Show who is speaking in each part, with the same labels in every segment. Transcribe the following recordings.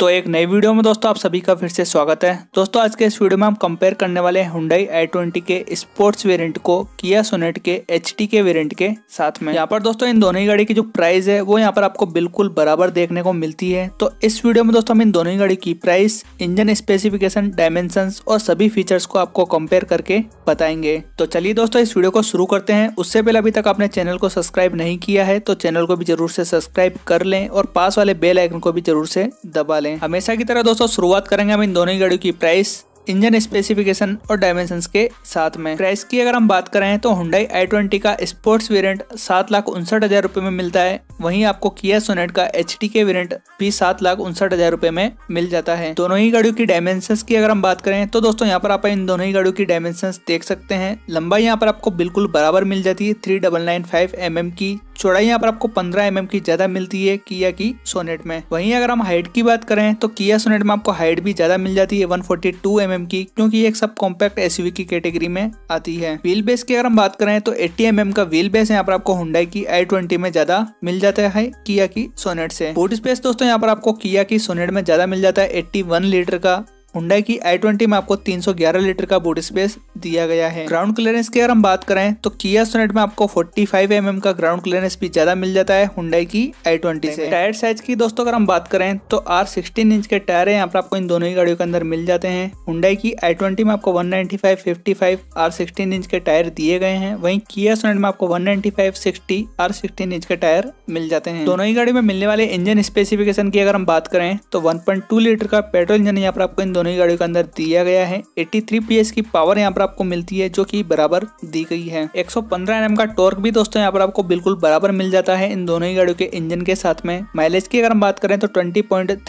Speaker 1: तो एक नई वीडियो में दोस्तों आप सभी का फिर से स्वागत है दोस्तों आज के इस वीडियो में हम कंपेयर करने वाले हैं हुंडई आई ट्वेंटी के स्पोर्ट्स वेरिएंट को किया सोनेट के एच के वेरिएंट के साथ में यहाँ पर दोस्तों इन दोनों ही गाड़ी की जो प्राइस है वो यहाँ पर आपको बिल्कुल बराबर देखने को मिलती है तो इस वीडियो में दोस्तों हम इन दोनों ही गाड़ी की प्राइस इंजन स्पेसिफिकेशन डायमेंशन और सभी फीचर्स को आपको कम्पेयर करके बताएंगे तो चलिए दोस्तों इस वीडियो को शुरू करते हैं उससे पहले अभी तक आपने चैनल को सब्सक्राइब नहीं किया है तो चैनल को भी जरूर से सब्सक्राइब कर लें और पास वाले बेल आइकन को भी जरूर से दबा लें वाले हमेशा की तरह दोस्तों शुरुआत करेंगे हम इन दोनों ही गाड़ियों की प्राइस इंजन स्पेसिफिकेशन और डायमेंशन के साथ में प्राइस की अगर हम बात करें तो हुडाई आई ट्वेंटी का स्पोर्ट्स वेरियंट सात लाख उनसठ हजार रुपये में मिलता है वहीं आपको किया सोनेट का एच डी के वेरियंट भी सात लाख उनसठ हजार रुपए में मिल जाता है दोनों ही गाड़ियों की डायमेंशन की अगर हम बात करें तो दोस्तों यहाँ पर आप इन दोनों ही गाड़ियों की डायमेंशन देख सकते हैं लंबाई यहाँ पर आपको बिल्कुल बराबर मिल जाती है three double nine five M M की चौड़ाई यहाँ पर आपको पंद्रह एम mm एम की ज्यादा मिलती है किया की सोनेट में वहीं अगर हम हाइट की बात करें तो किया सोनेट में आपको हाइट भी ज्यादा मिल जाती है one forty two M M की क्योंकि एक सब कॉम्पैक्ट एसयूवी की कैटेगरी में आती है व्हील बेस की अगर हम बात करें तो एट्टी एम एम का व्हील बेस यहाँ पर आपको हुडाई की आई ट्वेंटी में ज्यादा मिल जाती जाता है किया की सोनेट से बॉडी स्पेस दोस्तों यहाँ पर आपको किया की सोनेट में ज्यादा मिल जाता है एट्टी लीटर का हुडाई की आई ट्वेंटी में आपको 311 लीटर का बूट स्पेस दिया गया है ग्राउंड क्लियरेंस की अगर हम बात करें तो किया सोनेट में आपको 45 फाइव mm का ग्राउंड क्लियरेंस भी ज्यादा मिल जाता है हुडाई की आई ट्वेंटी से टायर साइज की दोस्तों अगर हम बात करें तो आर सिक्सटीन इंच के टायर यहाँ पर आपको इन दोनों ही गाड़ियों के अंदर मिल जाते हैं हुडाई की आई ट्वेंटी में आपको one ninety five fifty five R sixteen inch के टायर दिए गए हैं वहीं किया सोनेट में आपको one ninety five sixty R sixteen inch के टायर मिल जाते हैं दोनों ही गाड़ी में मिलने वाले इंजन स्पेसिफिकेशन की अगर हम बात करें तो वन पॉइंट टू लीटर का पेट्रोल इंजन यहाँ पर आपको इन दोनों दोनों ही गाड़ियों के अंदर दिया गया है 83 पीएस की पावर यहाँ पर आपको मिलती है जो कि बराबर दी गई है 115 एनएम का टॉर्क भी दोस्तों यहाँ पर आपको बिल्कुल बराबर मिल जाता है इन दोनों ही गाड़ियों के इंजन के साथ में माइलेज की अगर हम बात करें तो ट्वेंटी पॉइंट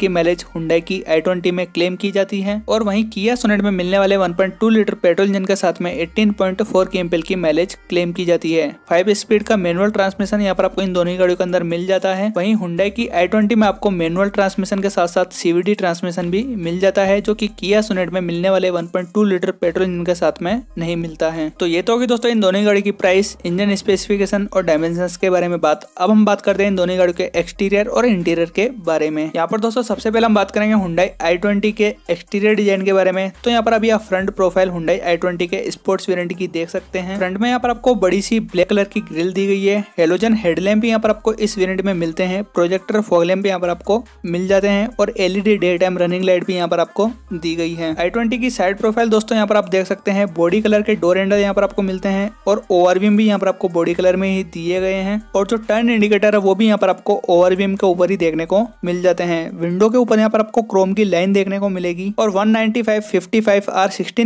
Speaker 1: की माइलेज हुडाई की आई में क्लेम की जाती है और वही किया सोनेट में मिलने वाले वन लीटर पेट्रोल इंजन के साथ में एटीन पॉइंट की माइलेज क्लेम की जाती है फाइव स्पीड का मेनुअल ट्रांसमिशन यहाँ पर आपको इन दोनों ही गाड़ियों के अंदर मिल जाता है वही हुडाई की आई में आपको मेनुअल ट्रांसमिशन के साथ साथ सीवीडी ट्रांसमिशन भी मिल जाता है जो कि किया सोनेट में मिलने वाले 1.2 लीटर पेट्रोल इंजन के साथ में नहीं मिलता है तो ये तो होगी दोस्तों इन दोनों गाड़ी की प्राइस इंजन स्पेसिफिकेशन और डायमेंशन के बारे में बात अब हम बात करते हैं इन दोनों गाड़ियों के एक्सटीरियर और इंटीरियर के बारे में यहाँ पर दोस्तों सबसे पहले हम बात करेंगे हुडाई आई के एक्सटीरियर डिजाइन के बारे में तो यहाँ पर अभी आप फ्रंट प्रोफाइल हुडाई आई के स्पोर्ट्स वेरियंट की देख सकते हैं फ्रंट में यहाँ पर आपको बड़ी सी ब्लैक कलर की ग्रिल दी गई है हेलोजन हेडलैम्प भी यहाँ पर आपको इस वेरियंट में मिलते हैं प्रोजेक्टर फॉगलैम्प यहाँ पर आपको मिल जाते हैं और LED day time running light भी भी यहाँ पर आपको दी गई है आई ट्वेंटी की साइड प्रोफाइल दोस्तों यहाँ पर आप देख सकते हैं बॉडी कलर के डोर हैंडल यहाँ पर आपको मिलते हैं और ओवरवीम भी यहाँ पर आपको बॉडी कलर में ही दिए गए हैं और जो टर्न इंडिकेटर है वो भी यहाँ पर आपको ओवरवीम के ऊपर ही देखने को मिल जाते हैं विंडो के ऊपर यहाँ पर आपको क्रोम की लाइन देखने को मिलेगी और वन नाइनटी फाइव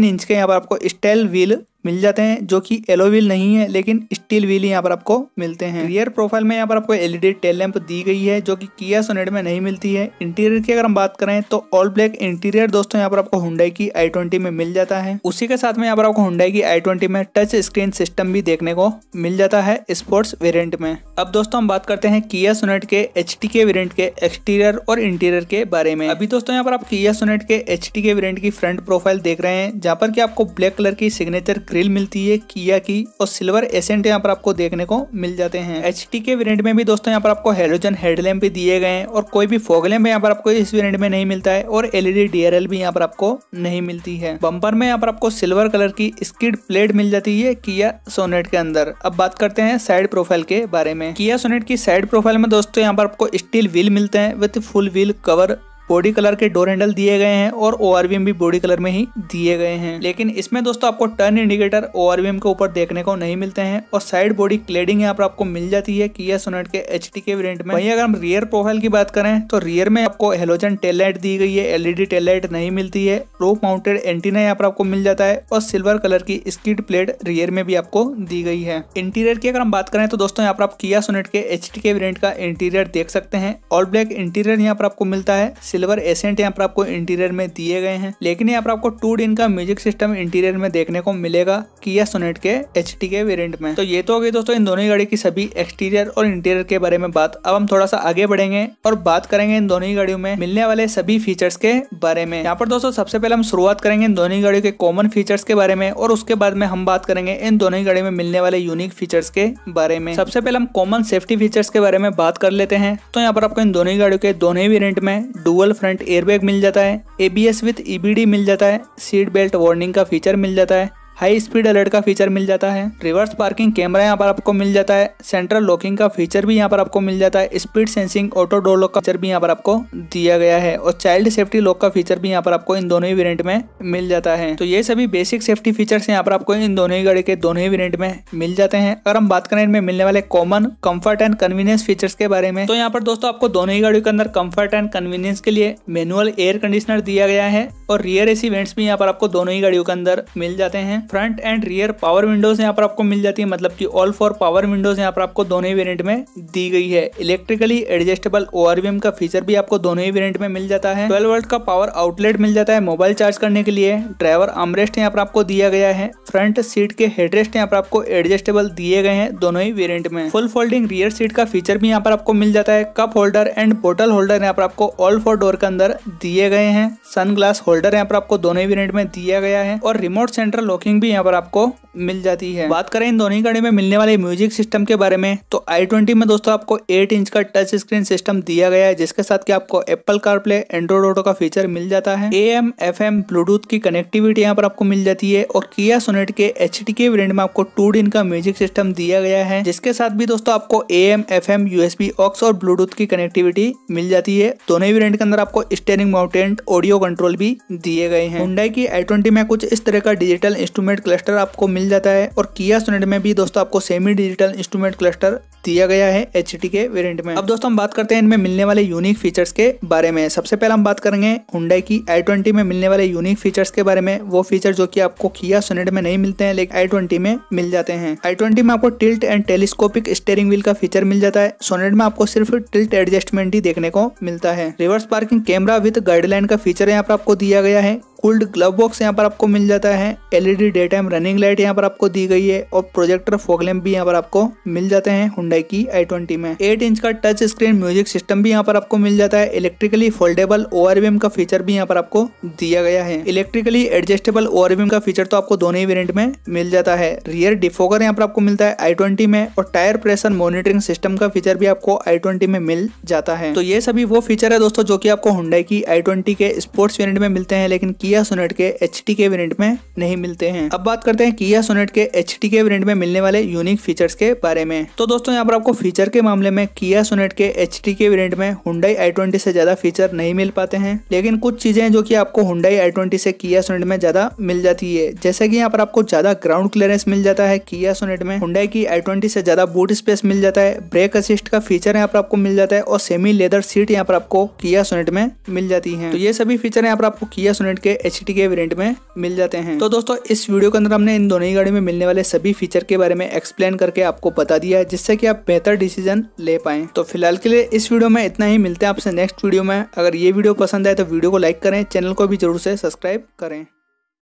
Speaker 1: इंच के यहाँ पर आपको स्टेल व्हील मिल जाते हैं जो कि एलो व्हील नहीं है लेकिन स्टील व्हील यहाँ पर आपको मिलते हैं रियर प्रोफाइल में यहाँ पर आपको एलईडी टेल लैंप दी गई है जो कि किया सोनेट में नहीं मिलती है इंटीरियर की अगर हम बात करें तो ऑल ब्लैक इंटीरियर दोस्तों यहाँ पर आपको हुडाई की आई ट्वेंटी में मिल जाता है उसी के साथ में यहाँ पर आपको हुडाई की आई ट्वेंटी में टच स्क्रीन सिस्टम भी देखने को मिल जाता है स्पोर्ट्स वेरियंट में अब दोस्तों हम बात करते हैं किया सोनेट के एच टी के वेरियंट के एक्सटीरियर और इंटीरियर के बारे में अभी दोस्तों यहाँ पर आप किया सोनेट के एच टी के वेरियंट की फ्रंट प्रोफाइल देख रहे हैं जहाँ पर की आपको ब्लैक कलर की सिग्नेचर ग्रिल मिलती है किया की और सिल्वर एसेंट यहाँ पर आपको देखने को मिल जाते हैं एच के वेरियंट में भी दोस्तों यहाँ पर आपको हेलोजन हेडलैम्प भी दिए गए हैं और कोई भी फोगलैम्प यहाँ पर आपको इस वेरियंट में नहीं मिलता है और एलईडी डीआरएल e भी यहाँ पर आपको नहीं मिलती है बंपर में यहाँ पर आपको सिल्वर कलर की स्कीड प्लेट मिल जाती है किया सोनेट के अंदर अब बात करते हैं साइड प्रोफाइल के बारे में किया सोनेट की साइड प्रोफाइल में दोस्तों यहाँ पर आपको स्टील व्हील मिलते हैं with full wheel cover body colour के डोर हैंडल दिए गए हैं और ओ भी बॉडी कलर में ही दिए गए हैं लेकिन इसमें दोस्तों आपको टर्न इंडिकेटर ओ के ऊपर देखने को नहीं मिलते हैं और साइड बॉडी क्लेडिंग यहाँ पर आपको मिल जाती है किया सोनेट के एच के वेरियंट में वही अगर हम रियर प्रोफाइल की बात करें तो रियर में आपको हेलोजन टेललाइट दी गई है एलईडी टेललाइट e नहीं मिलती है रोप माउंटेड एंटीना यहाँ पर आपको मिल जाता है और सिल्वर कलर की स्कीड प्लेट रियर में भी आपको दी गई है इंटीरियर की अगर हम बात करें तो दोस्तों यहाँ पर आप किया सोनेट के एच के वेरियंट का इंटीरियर देख सकते हैं ऑल ब्लैक इंटीरियर यहाँ पर आपको मिलता है सिल्वर एसेंट यहाँ पर आपको इंटीरियर में दिए गए हैं लेकिन यहाँ पर आपको टू डिन का म्यूजिक सिस्टम इंटीरियर में देखने को मिलेगा किया सोनेट के एच के वेरियंट में तो ये तो हो गई दोस्तों इन दोनों गाड़ी की सभी एक्सटीरियर और इंटीरियर के बारे में बात अब हम थोड़ा सा आगे बढ़ेंगे और बात करेंगे इन दोनों ही गाड़ियों में मिलने वाले सभी फीचर्स के बारे में यहाँ पर दोस्तों सबसे पहले हम शुरुआत करेंगे इन दोनों ही गाड़ियों के कॉमन फीचर्स के बारे में और उसके बाद में हम बात करेंगे इन दोनों ही गाड़ियों में मिलने वाले यूनिक फीचर्स के बारे में सबसे पहले हम कॉमन सेफ्टी फीचर्स के बारे में बात कर लेते हैं तो यहाँ पर आपको इन दोनों ही गाड़ियों के दोनों ही वेरियंट में डुअल डुअल फ्रंट एयरबैग मिल जाता है एबीएस विथ ईबीडी मिल जाता है सीट बेल्ट वार्निंग का फीचर मिल जाता है हाई स्पीड अलर्ट का फीचर मिल जाता है रिवर्स पार्किंग कैमरा यहाँ पर आपको मिल जाता है सेंट्रल लॉकिंग का फीचर भी यहाँ पर आपको मिल जाता है speed sensing auto door lock का फीचर भी यहाँ पर आपको दिया गया है और चाइल्ड सेफ्टी लॉक का फीचर भी यहाँ पर आपको इन दोनों ही वेरियंट में मिल जाता है तो ये सभी बेसिक सेफ्टी फीचर्स यहाँ पर आपको इन दोनों ही गाड़ी के दोनों ही वेरियंट में मिल जाते हैं अगर हम बात करें इनमें मिलने वाले common comfort and convenience features के बारे में तो यहाँ पर दोस्तों आपको दोनों ही गाड़ियों के अंदर कम्फर्ट एंड कन्वीनियंस के लिए मेनुअल एयर कंडीशनर दिया गया है और रियर एसी वेंट्स भी यहाँ पर आपको दोनों ही गाड़ियों के अंदर मिल जाते हैं front and rear power windows यहाँ पर आपको मिल जाती है मतलब कि ऑल फोर पावर विंडोज यहाँ पर आपको दोनों ही वेरियंट में दी गई है इलेक्ट्रिकली एडजस्टेबल ओ का फीचर भी आपको दोनों ही वेरियंट में मिल जाता है ट्वेल्व वर्ल्ड का पावर आउटलेट मिल जाता है मोबाइल चार्ज करने के लिए ड्राइवर आमरेस्ट यहाँ पर आपको दिया गया है फ्रंट सीट के हेडरेस्ट यहाँ पर आपको एडजस्टेबल दिए गए हैं दोनों ही वेरियंट में फुल फोल्डिंग रियर सीट का फीचर भी यहाँ पर आपको मिल जाता है cup holder and bottle holder यहाँ पर आपको ऑल फोर डोर के अंदर दिए गए हैं सन ग्लास होल्डर यहाँ पर आपको दोनों ही वेरियंट में दिया गया है और रिमोट सेंटर लॉकिंग भी यहाँ पर आपको मिल जाती है बात करें इन दोनों गाड़ी में मिलने वाले म्यूजिक सिस्टम के बारे में तो आई ट्वेंटी में दोस्तों आपको एट इंच का टच स्क्रीन सिस्टम दिया गया है जिसके साथ की आपको एप्पल कारप्ले एंड्रॉइड ऑटो का फीचर मिल जाता है A M F M Bluetooth की कनेक्टिविटी यहाँ पर आपको मिल जाती है और किया सोनेट के एच डी के ब्रांड में आपको टू डिन का म्यूजिक सिस्टम दिया गया है जिसके साथ भी दोस्तों आपको A M F M USB aux और ब्लूटूथ की कनेक्टिविटी मिल जाती है दोनों ही ब्रांड के अंदर आपको स्टेरिंग माउंटेंट ऑडियो कंट्रोल भी दिए गए हैं हुंडई की आई ट्वेंटी में कुछ इस तरह का डिजिटल इंस्ट्रूमेंट क्लस्टर आपको मिल मिल जाता है और किया सोनेट में भी दोस्तों आपको सेमी डिजिटल इंस्ट्रूमेंट क्लस्टर दिया गया है एच के वेरिएंट में अब दोस्तों हम बात करते हैं इनमें मिलने वाले यूनिक फीचर्स के बारे में सबसे पहले हम बात करेंगे हुंडई की आई ट्वेंटी में मिलने वाले यूनिक फीचर्स के बारे में वो फीचर जो कि आपको किया सोनेट में नहीं मिलते हैं लेकिन आई ट्वेंटी में मिल जाते हैं आई ट्वेंटी में आपको tilt and telescopic steering wheel का फीचर मिल जाता है सोनेट में आपको सिर्फ टिल्ट एडजस्टमेंट ही देखने को मिलता है reverse parking camera with guideline का फीचर यहाँ पर आपको दिया गया है कूल्ड ग्लव बॉक्स यहाँ पर आपको मिल जाता है LED day time running light यहाँ पर आपको दी गई है और प्रोजेक्टर फोकलैम्प भी यहाँ पर आपको मिल जाते हैं हुडाई की आई ट्वेंटी में एट इंच का टच स्क्रीन म्यूजिक सिस्टम भी यहाँ पर आपको मिल जाता है इलेक्ट्रिकली फोल्डेबल ओआरवीएम का फीचर भी यहाँ पर आपको दिया गया है इलेक्ट्रिकली एडजस्टेबल ओआरवीएम का फीचर तो आपको दोनों ही वेरियंट में मिल जाता है रियर डिफोकर यहाँ पर आपको मिलता है आई ट्वेंटी में और टायर प्रेशर मॉनिटरिंग सिस्टम का फीचर भी आपको आई ट्वेंटी में मिल जाता है तो ये सभी वो फीचर है दोस्तों जो की आपको हुडाई की आई ट्वेंटी के स्पोर्ट्स वेरियंट में मिलते हैं लेकिन की किया सोनेट के एच टी के वेरियंट में नहीं मिलते हैं अब बात करते हैं किया सोनेट के एच टी के वेरियंट में मिलने वाले यूनिक फीचर्स के बारे में तो दोस्तों यहाँ पर आपको फीचर के मामले में किया सोनेट के एच टी के वेरियंट में हुडाई आई ट्वेंटी से ज्यादा फीचर नहीं मिल पाते हैं लेकिन कुछ चीजें जो की आपको हुडाई आई ट्वेंटी से किया सोनेट में ज्यादा मिल जाती है जैसे की यहाँ पर आपको ज्यादा ग्राउंड क्लियरेंस मिल जाता है किया सोनेट में हुडाई की आई ट्वेंटी से ज्यादा बूट स्पेस मिल जाता है ब्रेक असिस्ट का फीचर यहाँ पर आपको मिल जाता है और सेमी लेदर सीट यहाँ पर आपको किया सोनेट में मिल जाती है तो ये सभी फीचर यहाँ पर आपको किया सोनेट के एच के वेरियंट में मिल जाते हैं तो दोस्तों इस वीडियो के अंदर हमने इन दोनों ही गाड़ी में मिलने वाले सभी फीचर के बारे में एक्सप्लेन करके आपको बता दिया है जिससे कि आप बेहतर डिसीजन ले पाए तो फिलहाल के लिए इस वीडियो में इतना ही मिलते हैं आपसे नेक्स्ट वीडियो में अगर ये वीडियो पसंद आए तो वीडियो को लाइक करें चैनल को भी जरूर से सब्सक्राइब करें